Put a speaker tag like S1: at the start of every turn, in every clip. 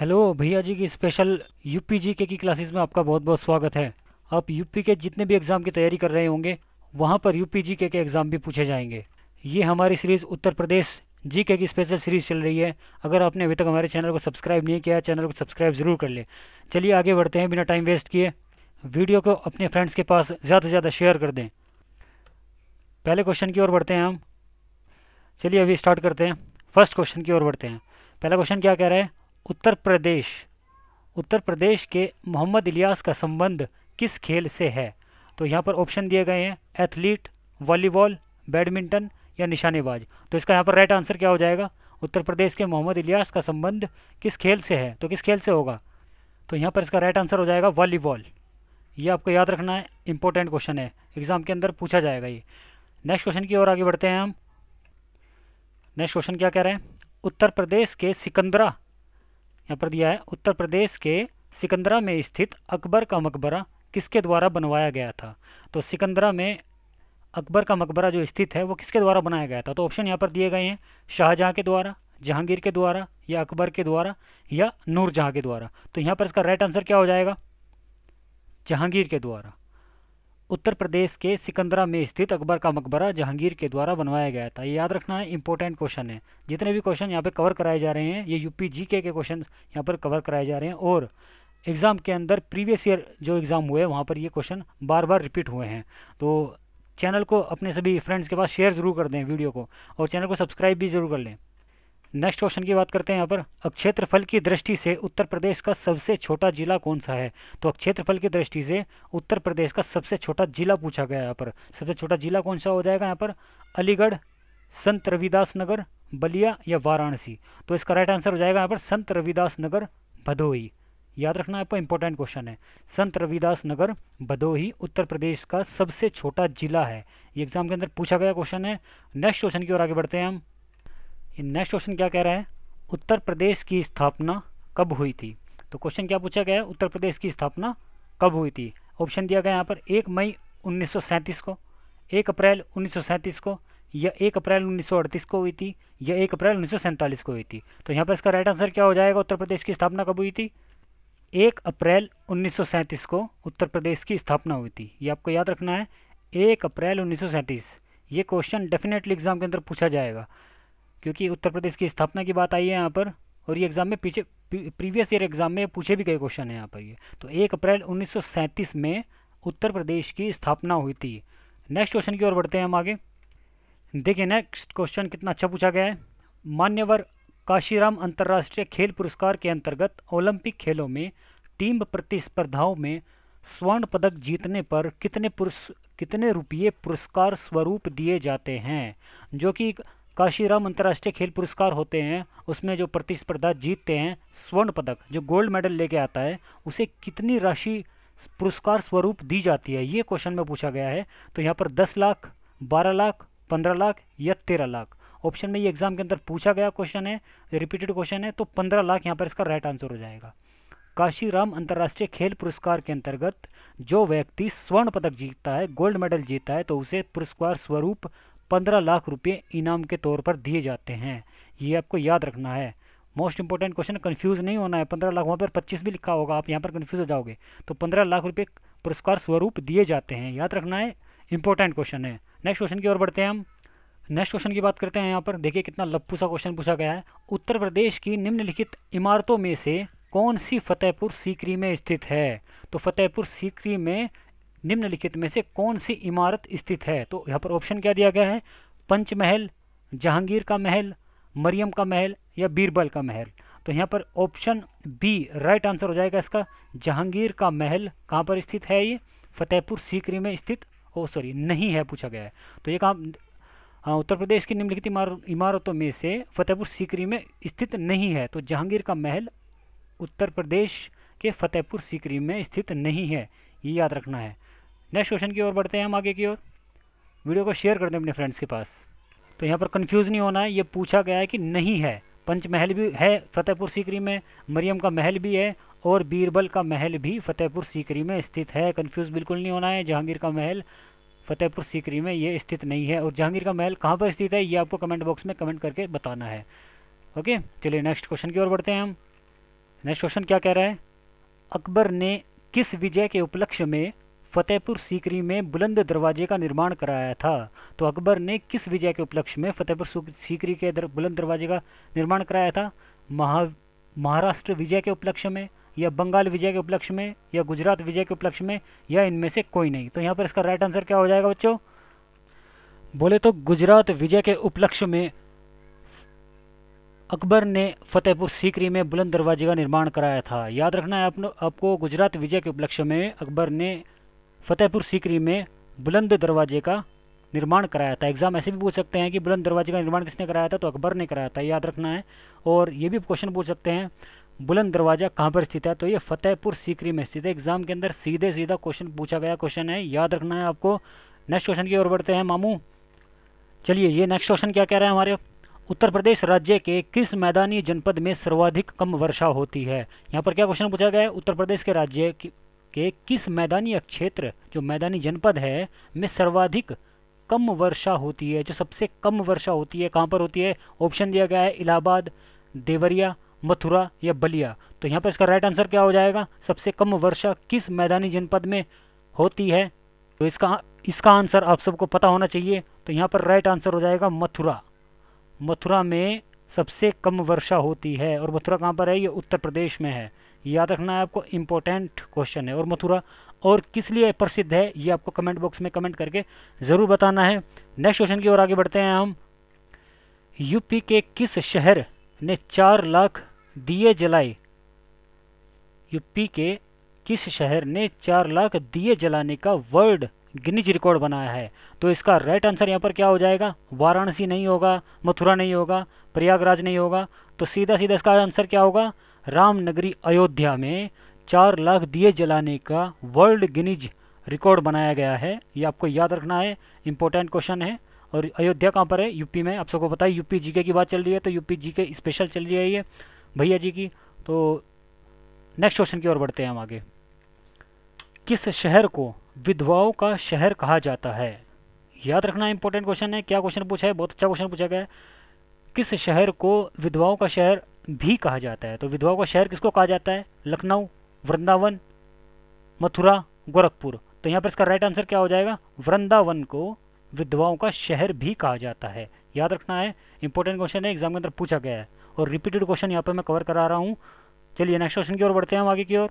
S1: hello भैया जी की special UP जी के की क्लासेस में आपका बहुत बहुत स्वागत है आप यूपी के जितने भी एग्ज़ाम की तैयारी कर रहे होंगे वहाँ पर यूपी जी के के एग्ज़ाम भी पूछे जाएंगे ये हमारी सीरीज़ उत्तर प्रदेश जी के की स्पेशल सीरीज़ चल रही है अगर आपने अभी तक हमारे चैनल को सब्सक्राइब नहीं किया चैनल को सब्सक्राइब ज़रूर कर ले चलिए आगे बढ़ते हैं बिना टाइम वेस्ट किए वीडियो को अपने फ्रेंड्स के पास ज़्यादा से ज़्यादा शेयर कर दें पहले क्वेश्चन की ओर बढ़ते हैं हम चलिए अभी स्टार्ट करते हैं फर्स्ट क्वेश्चन की ओर बढ़ते हैं पहला क्वेश्चन क्या कह रहा है उत्तर प्रदेश उत्तर प्रदेश के मोहम्मद इलियास का संबंध किस खेल से है तो यहाँ पर ऑप्शन दिए गए हैं एथलीट वॉलीबॉल बैडमिंटन या निशानेबाज तो इसका यहाँ पर राइट आंसर क्या हो जाएगा उत्तर प्रदेश के मोहम्मद इलियास का संबंध किस खेल से है तो किस खेल से होगा तो यहाँ पर इसका राइट आंसर हो जाएगा वॉलीबॉल ये आपको याद रखना है इंपॉर्टेंट क्वेश्चन है एग्ज़ाम के अंदर पूछा जाएगा ये नेक्स्ट क्वेश्चन की ओर आगे बढ़ते हैं हम नेक्स्ट क्वेश्चन क्या कह रहे हैं उत्तर प्रदेश के सिकंदरा यहाँ पर दिया है उत्तर प्रदेश के सिकंदरा में स्थित अकबर का मकबरा किसके द्वारा बनवाया गया था तो सिकंदरा में अकबर का मकबरा जो स्थित है वो किसके द्वारा बनाया गया था तो ऑप्शन यहाँ पर दिए गए हैं शाहजहाँ के द्वारा जहांगीर के द्वारा या अकबर के द्वारा या नूरजहाँ के द्वारा तो यहाँ पर इसका राइट आंसर क्या हो जाएगा जहांगीर के द्वारा उत्तर प्रदेश के सिकंदरा में स्थित अकबर का मकबरा जहांगीर के द्वारा बनवाया गया था ये याद रखना है इंपॉर्टेंट क्वेश्चन है जितने भी क्वेश्चन यहाँ पे कवर कराए जा रहे हैं ये यूपी जीके के क्वेश्चन यहाँ पर कवर कराए जा रहे हैं और एग्ज़ाम के अंदर प्रीवियस ईयर जो एग्ज़ाम हुए वहाँ पर ये क्वेश्चन बार बार रिपीट हुए हैं तो चैनल को अपने सभी फ्रेंड्स के पास शेयर ज़रूर कर दें वीडियो को और चैनल को सब्सक्राइब भी ज़रूर कर लें नेक्स्ट क्वेश्चन की बात करते हैं यहाँ पर अब क्षेत्रफल की दृष्टि से उत्तर प्रदेश का सबसे छोटा जिला कौन सा है तो अब क्षेत्रफल की दृष्टि से उत्तर प्रदेश का सबसे छोटा जिला पूछा गया यहाँ पर सबसे छोटा जिला कौन सा हो जाएगा यहाँ पर अलीगढ़ संत रविदास नगर बलिया या वाराणसी तो इसका राइट आंसर हो जाएगा यहाँ पर संत रविदास नगर भदोही याद रखना आपको इंपॉर्टेंट क्वेश्चन है संत रविदास नगर भदोही उत्तर प्रदेश का सबसे छोटा जिला है ये एग्जाम के अंदर पूछा गया क्वेश्चन है नेक्स्ट क्वेश्चन की ओर आगे बढ़ते हैं हम नेक्स्ट क्वेश्चन क्या कह रहा है उत्तर प्रदेश की स्थापना कब हुई थी तो क्वेश्चन क्या पूछा गया है उत्तर प्रदेश की स्थापना कब हुई थी ऑप्शन दिया गया यहाँ पर एक मई 1937 को एक अप्रैल 1937 को या एक अप्रैल 1938 को हुई थी या एक अप्रैल उन्नीस को हुई थी तो यहाँ पर इसका राइट आंसर क्या हो जाएगा उत्तर प्रदेश की स्थापना कब हुई थी एक अप्रैल 1937 को उत्तर प्रदेश की स्थापना हुई थी ये आपको याद रखना है एक अप्रैल उन्नीस ये क्वेश्चन डेफिनेटली एग्जाम के अंदर पूछा जाएगा क्योंकि उत्तर प्रदेश की स्थापना की बात आई है यहाँ पर और ये एग्ज़ाम में पीछे प्रीवियस ईयर एग्ज़ाम में पूछे भी गए क्वेश्चन है यहाँ पर ये तो एक अप्रैल 1937 में उत्तर प्रदेश की स्थापना हुई थी नेक्स्ट क्वेश्चन की ओर बढ़ते हैं हम आगे देखिए नेक्स्ट क्वेश्चन कितना अच्छा पूछा गया है मान्यवर काशीराम अंतर्राष्ट्रीय खेल पुरस्कार के अंतर्गत ओलंपिक खेलों में टीम प्रतिस्पर्धाओं में स्वर्ण पदक जीतने पर कितने पुरस् कितने रुपये पुरस्कार स्वरूप दिए जाते हैं जो कि काशीराम अंतर्राष्ट्रीय खेल पुरस्कार होते हैं उसमें जो प्रतिस्पर्धा जीतते हैं स्वर्ण पदक जो गोल्ड मेडल लेके आता है उसे कितनी राशि पुरस्कार स्वरूप दी जाती है ये क्वेश्चन में पूछा गया है तो यहाँ पर दस लाख बारह लाख पंद्रह लाख या तेरह लाख ऑप्शन में ये एग्जाम के अंदर पूछा गया क्वेश्चन है रिपीटेड क्वेश्चन है तो पंद्रह लाख यहाँ पर इसका राइट आंसर हो जाएगा काशीराम अंतर्राष्ट्रीय खेल पुरस्कार के अंतर्गत जो व्यक्ति स्वर्ण पदक जीतता है गोल्ड मेडल जीतता है तो उसे पुरस्कार स्वरूप पंद्रह लाख रुपये इनाम के तौर पर दिए जाते हैं ये आपको याद रखना है मोस्ट इंपॉर्टेंट क्वेश्चन कन्फ्यूज़ नहीं होना है पंद्रह लाख वहाँ पर पच्चीस भी लिखा होगा आप यहाँ पर कन्फ्यूज़ हो जाओगे तो पंद्रह लाख रुपये पुरस्कार स्वरूप दिए जाते हैं याद रखना है इंपॉर्टेंट क्वेश्चन है नेक्स्ट क्वेश्चन की ओर बढ़ते हैं हम नेक्स्ट क्वेश्चन की बात करते हैं यहाँ पर देखिए कितना लप्पू सा क्वेश्चन पूछा गया है उत्तर प्रदेश की निम्नलिखित इमारतों में से कौन सी फतेहपुर सीकरी में स्थित है तो फतेहपुर सीकरी में निम्नलिखित में से कौन सी इमारत स्थित है तो यहाँ पर ऑप्शन क्या दिया गया है पंचमहल जहांगीर का महल मरियम का महल या बीरबल का महल तो यहाँ पर ऑप्शन बी राइट आंसर हो जाएगा इसका जहांगीर का महल कहाँ पर स्थित है ये फतेहपुर सीकरी में स्थित ओ सॉरी नहीं है पूछा गया है तो ये कहाँ उत्तर प्रदेश की निम्नलिखित इमारतों में से फतेहपुर सीकरी में स्थित नहीं है तो जहांगीर का महल उत्तर प्रदेश के फतेहपुर सीकरी में स्थित नहीं है ये याद रखना है नेक्स्ट क्वेश्चन की ओर बढ़ते हैं हम आगे की ओर वीडियो को शेयर कर दें अपने फ्रेंड्स के पास तो यहाँ पर कंफ्यूज नहीं होना है ये पूछा गया है कि नहीं है पंचमहल भी है फतेहपुर सीकरी में मरियम का महल भी है और बीरबल का महल भी फतेहपुर सीकरी में स्थित है कंफ्यूज बिल्कुल नहीं होना है जहांगीर का महल फतेहपुर सीकरी में ये स्थित नहीं है और जहांगीर का महल कहाँ पर स्थित है ये आपको कमेंट बॉक्स में कमेंट करके बताना है ओके चलिए नेक्स्ट क्वेश्चन की ओर बढ़ते हैं हम नेक्स्ट क्वेश्चन क्या कह रहा है अकबर ने किस विजय के उपलक्ष्य में फतेहपुर सीकरी में बुलंद दरवाजे का निर्माण कराया था तो अकबर ने किस विजय के उपलक्ष्य में फतेहपुर सीकरी के दर, बुलंद दरवाजे का निर्माण कराया था महा महाराष्ट्र विजय के उपलक्ष्य में या बंगाल विजय के उपलक्ष्य में या गुजरात विजय के उपलक्ष्य में या इनमें से कोई नहीं तो यहाँ पर इसका राइट आंसर क्या हो जाएगा बच्चों बोले तो गुजरात विजय के उपलक्ष्य में अकबर ने फतेहपुर सीकरी में बुलंद दरवाजे का निर्माण कराया था याद रखना है आपको गुजरात विजय के उपलक्ष्य में अकबर ने फतेहपुर सीकरी में बुलंद दरवाजे का निर्माण कराया था एग्जाम ऐसे भी पूछ सकते हैं कि बुलंद दरवाजे का निर्माण किसने कराया था तो अकबर ने कराया था याद रखना है और ये भी क्वेश्चन पूछ सकते हैं बुलंद दरवाज़ा कहाँ पर स्थित है तो ये फतेहपुर सीकरी में स्थित है एग्जाम के अंदर सीधे सीधा क्वेश्चन पूछा गया क्वेश्चन है याद रखना है आपको नेक्स्ट क्वेश्चन की ओर बढ़ते हैं मामू चलिए ये नेक्स्ट क्वेश्चन क्या कह रहे हैं हमारे उत्तर प्रदेश राज्य के किस मैदानी जनपद में सर्वाधिक कम वर्षा होती है यहाँ पर क्या क्वेश्चन पूछा गया है उत्तर प्रदेश के राज्य के किस मैदानी क्षेत्र जो मैदानी जनपद है में सर्वाधिक कम वर्षा होती है जो सबसे कम वर्षा होती है कहाँ पर होती है ऑप्शन दिया गया है इलाहाबाद देवरिया मथुरा या बलिया तो यहाँ पर इसका राइट आंसर क्या हो जाएगा सबसे कम वर्षा किस मैदानी जनपद में होती है तो इसका इसका आंसर आप सबको पता होना चाहिए तो यहाँ पर राइट आंसर हो जाएगा मथुरा मथुरा में सबसे कम वर्षा होती है और मथुरा कहाँ पर है ये उत्तर प्रदेश में है याद रखना है आपको इम्पोर्टेंट क्वेश्चन है और मथुरा और किस लिए प्रसिद्ध है ये आपको कमेंट बॉक्स में कमेंट करके ज़रूर बताना है नेक्स्ट क्वेश्चन की ओर आगे बढ़ते हैं हम यूपी के किस शहर ने चार लाख दिए जलाए यूपी के किस शहर ने चार लाख दिए जलाने का वर्ल्ड गिनीज रिकॉर्ड बनाया है तो इसका राइट आंसर यहाँ पर क्या हो जाएगा वाराणसी नहीं होगा मथुरा नहीं होगा प्रयागराज नहीं होगा तो सीधा सीधा इसका आंसर क्या होगा रामनगरी अयोध्या में चार लाख दिए जलाने का वर्ल्ड गिनीज रिकॉर्ड बनाया गया है ये आपको याद रखना है इंपॉर्टेंट क्वेश्चन है और अयोध्या कहाँ पर है यूपी में आप सबको पता है यूपी जीके की बात चल रही है तो यूपी जीके स्पेशल चल रही है ये भैया जी की तो नेक्स्ट क्वेश्चन की ओर बढ़ते हैं हम आगे किस शहर को विधवाओं का शहर कहा जाता है याद रखना इंपॉर्टेंट क्वेश्चन है क्या क्वेश्चन पूछा है बहुत अच्छा क्वेश्चन पूछा गया है किस शहर को विधवाओं का शहर भी कहा जाता है तो विधवा का शहर किसको कहा जाता है लखनऊ वृंदावन मथुरा गोरखपुर तो यहाँ पर इसका राइट आंसर क्या हो जाएगा वृंदावन को विधवाओं का शहर भी कहा जाता है याद रखना है इंपॉर्टेंट क्वेश्चन है एग्जाम के अंदर पूछा गया है और रिपीटेड क्वेश्चन यहाँ पर मैं कवर करा रहा हूँ चलिए नेक्स्ट क्वेश्चन की ओर बढ़ते हैं हम आगे की ओर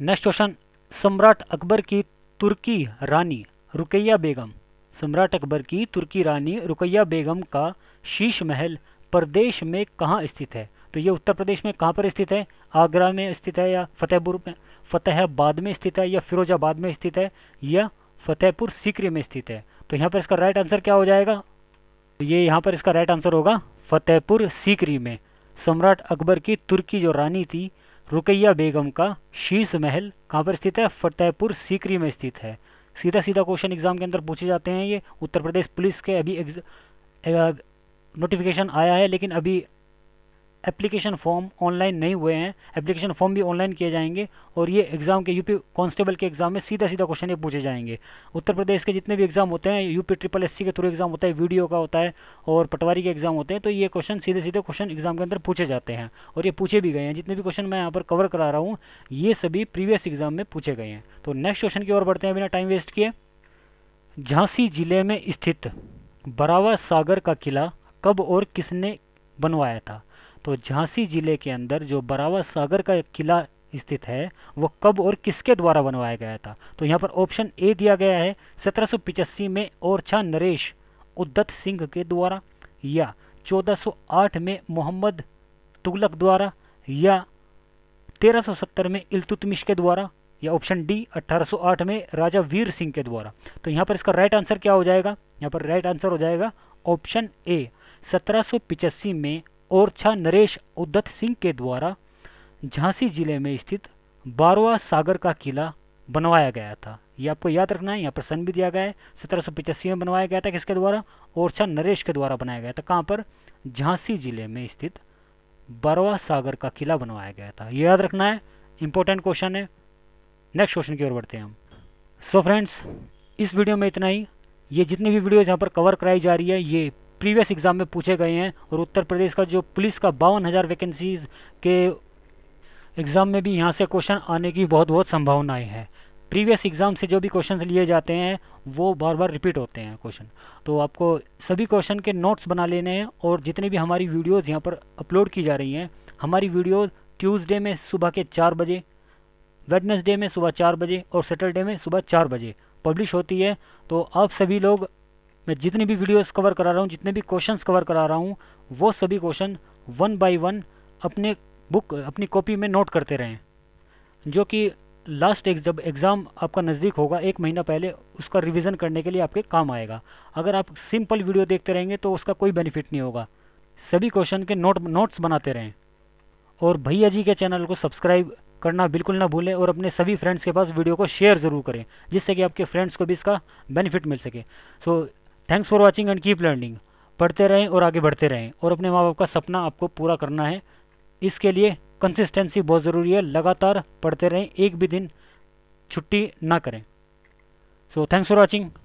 S1: नेक्स्ट क्वेश्चन सम्राट अकबर की तुर्की रानी रुकैया बेगम सम्राट अकबर की तुर्की रानी रुकैया बेगम का शीश महल प्रदेश में कहाँ स्थित है तो ये उत्तर प्रदेश में कहाँ पर स्थित है आगरा में स्थित है या फतेहपुर में फतेहाबाद में स्थित है या फिरोजाबाद में स्थित है या फतेहपुर सीकरी में स्थित है तो यहाँ पर इसका राइट आंसर क्या हो जाएगा तो ये यहाँ पर इसका राइट आंसर होगा फतेहपुर सीकरी में सम्राट अकबर की तुर्की जो रानी थी रुकैया बेगम का शीश महल कहाँ पर स्थित है फतेहपुर सीकरी में स्थित है सीधा सीधा क्वेश्चन एग्जाम के अंदर पूछे जाते हैं ये उत्तर प्रदेश पुलिस के अभी नोटिफिकेशन आया है लेकिन अभी एप्लीकेशन फॉर्म ऑनलाइन नहीं हुए हैं एप्लीकेशन फॉर्म भी ऑनलाइन किए जाएंगे और ये एग्ज़ाम के यूपी कांस्टेबल के एग्ज़ाम में सीधा सीधा क्वेश्चन ये पूछे जाएंगे उत्तर प्रदेश के जितने भी एग्ज़ाम होते हैं यूपी ट्रिपल एससी के थ्रू एग्ज़ाम होता है वीडियो का होता है और पटवारी के एग्ज़ाम होते हैं तो ये क्वेश्चन सीधे सीधे क्वेश्चन एग्ज़ाम के अंदर पूछे जाते हैं और ये पूछे भी गए हैं जितने भी क्वेश्चन मैं यहाँ पर कवर करा रहा हूँ ये सभी प्रीवियस एग्ज़ाम में पूछे गए हैं तो नेक्स्ट क्वेश्चन की ओर बढ़ते हैं बिना टाइम वेस्ट किए झांसी जिले में स्थित बरावा सागर का किला कब और किसने बनवाया था तो झांसी जिले के अंदर जो बरावा सागर का किला स्थित है वो कब और किसके द्वारा बनवाया गया था तो यहाँ पर ऑप्शन ए दिया गया है सत्रह में ओरछा नरेश उद्दत सिंह के द्वारा या 1408 में मोहम्मद तुगलक द्वारा या 1370 में इलतुतमिश के द्वारा या ऑप्शन डी 1808 में राजा वीर सिंह के द्वारा तो यहाँ पर इसका राइट आंसर क्या हो जाएगा यहाँ पर राइट आंसर हो जाएगा ऑप्शन ए सत्रह में ओरछा नरेश उद्दत सिंह के द्वारा झांसी जिले में स्थित बारवा सागर का किला बनवाया गया था ये आपको याद रखना है यहाँ पर सन भी दिया गया है सत्रह में बनवाया गया था किसके द्वारा ओरछा नरेश के द्वारा बनाया गया था कहाँ पर झांसी जिले में स्थित बारवा सागर का किला बनवाया गया था ये याद रखना है इंपॉर्टेंट क्वेश्चन है नेक्स्ट क्वेश्चन की ओर बढ़ते हैं हम सो so फ्रेंड्स इस वीडियो में इतना ही ये जितनी भी वीडियोज़ यहाँ पर कवर कराई जा रही है ये प्रीवियस एग्ज़ाम में पूछे गए हैं और उत्तर प्रदेश का जो पुलिस का बावन हज़ार वैकेंसीज़ के एग्ज़ाम में भी यहाँ से क्वेश्चन आने की बहुत बहुत संभावनाएँ हैं प्रीवियस एग्ज़ाम से जो भी क्वेश्चन लिए जाते हैं वो बार बार रिपीट होते हैं क्वेश्चन तो आपको सभी क्वेश्चन के नोट्स बना लेने हैं और जितने भी हमारी वीडियोज़ यहाँ पर अपलोड की जा रही हैं हमारी वीडियो ट्यूसडे में सुबह के चार बजे वेडनेसडे में सुबह चार बजे और सैटरडे में सुबह चार बजे पब्लिश होती है तो आप सभी लोग मैं जितनी भी वीडियोस कवर करा रहा हूँ जितने भी क्वेश्चंस कवर करा रहा हूँ वो सभी क्वेश्चन वन बाय वन अपने बुक अपनी कॉपी में नोट करते रहें जो कि लास्ट एक जब एग्ज़ाम आपका नज़दीक होगा एक महीना पहले उसका रिविज़न करने के लिए आपके काम आएगा अगर आप सिंपल वीडियो देखते रहेंगे तो उसका कोई बेनिफिट नहीं होगा सभी क्वेश्चन के नोट नोट्स बनाते रहें और भैया जी के चैनल को सब्सक्राइब करना बिल्कुल ना भूलें और अपने सभी फ्रेंड्स के पास वीडियो को शेयर ज़रूर करें जिससे कि आपके फ्रेंड्स को भी इसका बेनिफिट मिल सके so so, thanks for watching and keep learning पढ़ते रहें और आगे बढ़ते रहें और अपने माँ बाप का सपना आपको पूरा करना है इसके लिए कंसिस्टेंसी बहुत ज़रूरी है लगातार पढ़ते रहें एक भी दिन छुट्टी ना करें सो थैंक्स फॉर वॉचिंग